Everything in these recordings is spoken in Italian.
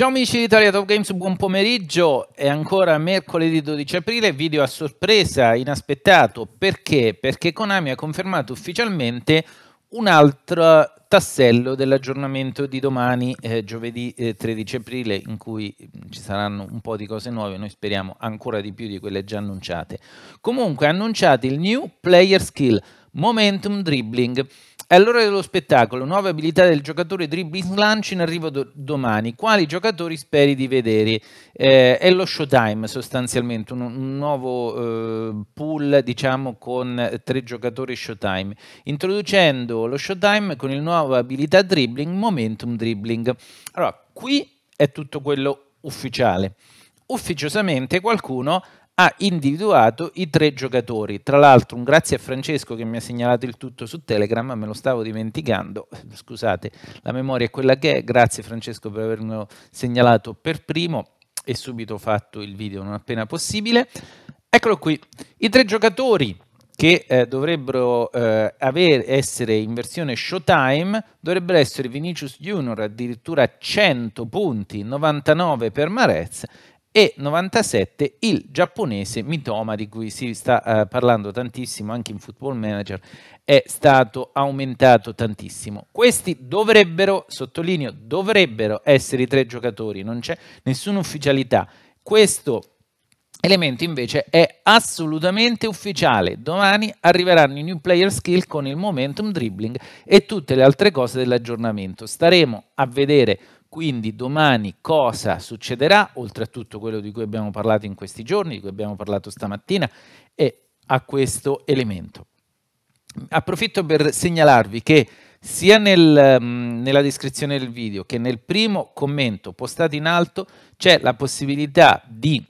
Ciao amici di Italia Top Games, buon pomeriggio. È ancora mercoledì 12 aprile, video a sorpresa, inaspettato. Perché? Perché Konami ha confermato ufficialmente un altro tassello dell'aggiornamento di domani, eh, giovedì eh, 13 aprile, in cui mm, ci saranno un po' di cose nuove, noi speriamo ancora di più di quelle già annunciate. Comunque annunciate il New Player Skill Momentum Dribbling è l'ora dello spettacolo, nuove abilità del giocatore dribbling lunch in arrivo do- domani. Quali giocatori speri di vedere? Eh, è lo showtime sostanzialmente, un, un nuovo eh, pool diciamo con tre giocatori showtime, introducendo lo showtime con il nuovo abilità dribbling, momentum dribbling. Allora, qui è tutto quello ufficiale. Ufficiosamente qualcuno ha individuato i tre giocatori. Tra l'altro, un grazie a Francesco che mi ha segnalato il tutto su Telegram, me lo stavo dimenticando. Scusate, la memoria è quella che è. Grazie Francesco per avermelo segnalato per primo e subito fatto il video non appena possibile. Eccolo qui, i tre giocatori che eh, dovrebbero eh, avere, essere in versione showtime, dovrebbero essere Vinicius Junior addirittura 100 punti, 99 per Marez e 97 il giapponese Mitoma, di cui si sta eh, parlando tantissimo anche in Football Manager, è stato aumentato tantissimo. Questi dovrebbero, sottolineo, dovrebbero essere i tre giocatori, non c'è nessuna ufficialità. Questo elemento invece è assolutamente ufficiale. Domani arriveranno i new player skill con il momentum dribbling e tutte le altre cose dell'aggiornamento. Staremo a vedere quindi domani cosa succederà, oltre a tutto quello di cui abbiamo parlato in questi giorni, di cui abbiamo parlato stamattina, e a questo elemento. Approfitto per segnalarvi che sia nel, mm, nella descrizione del video che nel primo commento postato in alto c'è la possibilità di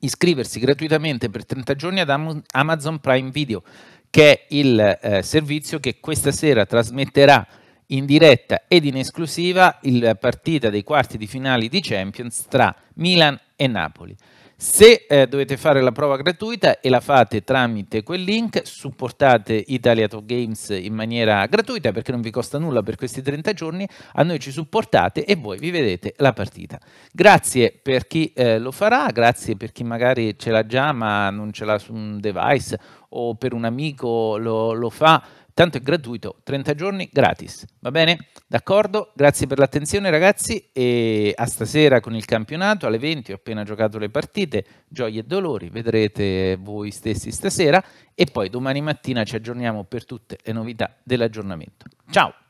iscriversi gratuitamente per 30 giorni ad Amazon Prime Video, che è il eh, servizio che questa sera trasmetterà in diretta ed in esclusiva la partita dei quarti di finale di Champions tra Milan e Napoli. Se eh, dovete fare la prova gratuita e la fate tramite quel link, supportate Italia Top Games in maniera gratuita perché non vi costa nulla per questi 30 giorni, a noi ci supportate e voi vi vedete la partita. Grazie per chi eh, lo farà, grazie per chi magari ce l'ha già ma non ce l'ha su un device o per un amico lo, lo fa Tanto è gratuito, 30 giorni gratis, va bene? D'accordo? Grazie per l'attenzione ragazzi e a stasera con il campionato alle 20 ho appena giocato le partite, gioie e dolori, vedrete voi stessi stasera e poi domani mattina ci aggiorniamo per tutte le novità dell'aggiornamento. Ciao!